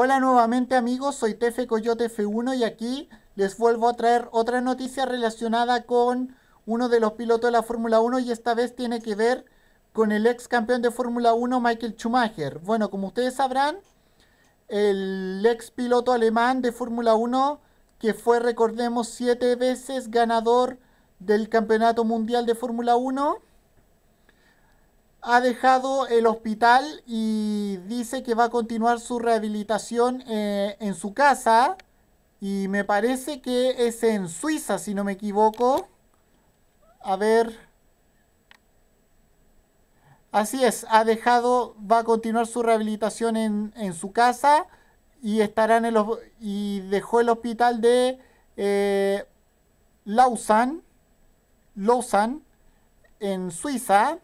Hola nuevamente amigos, soy Tefe Coyote F1 y aquí les vuelvo a traer otra noticia relacionada con uno de los pilotos de la Fórmula 1 y esta vez tiene que ver con el ex campeón de Fórmula 1 Michael Schumacher. Bueno, como ustedes sabrán, el ex piloto alemán de Fórmula 1 que fue, recordemos, siete veces ganador del Campeonato Mundial de Fórmula 1 ha dejado el hospital y dice que va a continuar su rehabilitación eh, en su casa. Y me parece que es en Suiza, si no me equivoco. A ver. Así es, ha dejado, va a continuar su rehabilitación en, su casa y estará en el y dejó el hospital de eh, Lausanne, Lausanne, en Suiza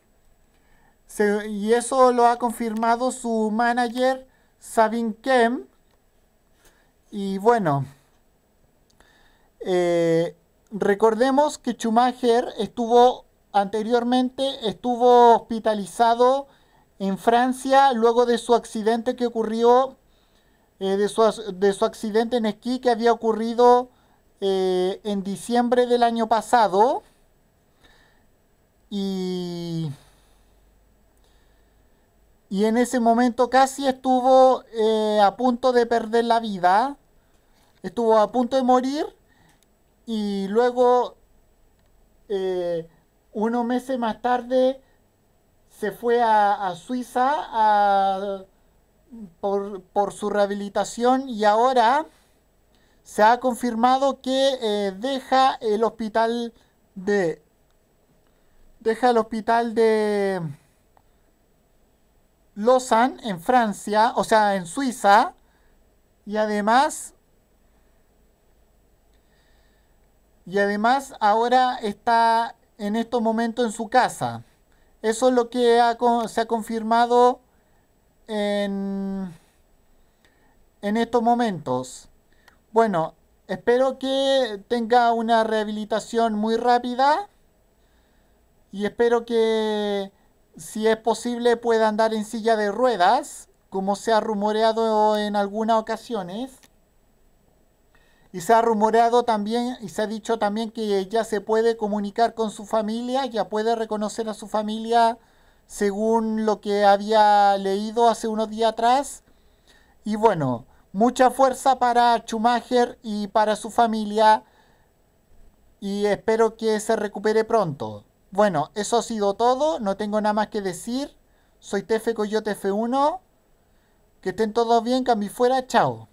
y eso lo ha confirmado su manager, Sabin Kem. Y bueno, eh, recordemos que Schumacher estuvo anteriormente, estuvo hospitalizado en Francia luego de su accidente que ocurrió, eh, de, su, accidente en esquí que había ocurrido eh, en diciembre del año pasado. Y y en ese momento casi estuvo eh, a punto de perder la vida. Estuvo a punto de morir. Y luego, eh, unos meses más tarde, se fue a, Suiza por, su rehabilitación y ahora se ha confirmado que eh, deja el hospital de... Deja el hospital de Lausanne en Francia, o sea, en Suiza, y además, y además ahora está en estos momentos en su casa. Eso es lo que se ha confirmado en estos momentos. Bueno, espero que tenga una rehabilitación muy rápida y espero que si es posible puede andar en silla de ruedas, como se ha rumoreado en algunas ocasiones. Y se ha rumoreado también, y se ha dicho también que ya se puede comunicar con su familia, ya puede reconocer a su familia según lo que había leído hace unos días atrás. Y bueno, mucha fuerza para Schumacher y para su familia. Y espero que se recupere pronto. Bueno, eso ha sido todo. No tengo nada más que decir. Soy Tefe Coyote F1. Que estén todos bien, mí fuera. Chao.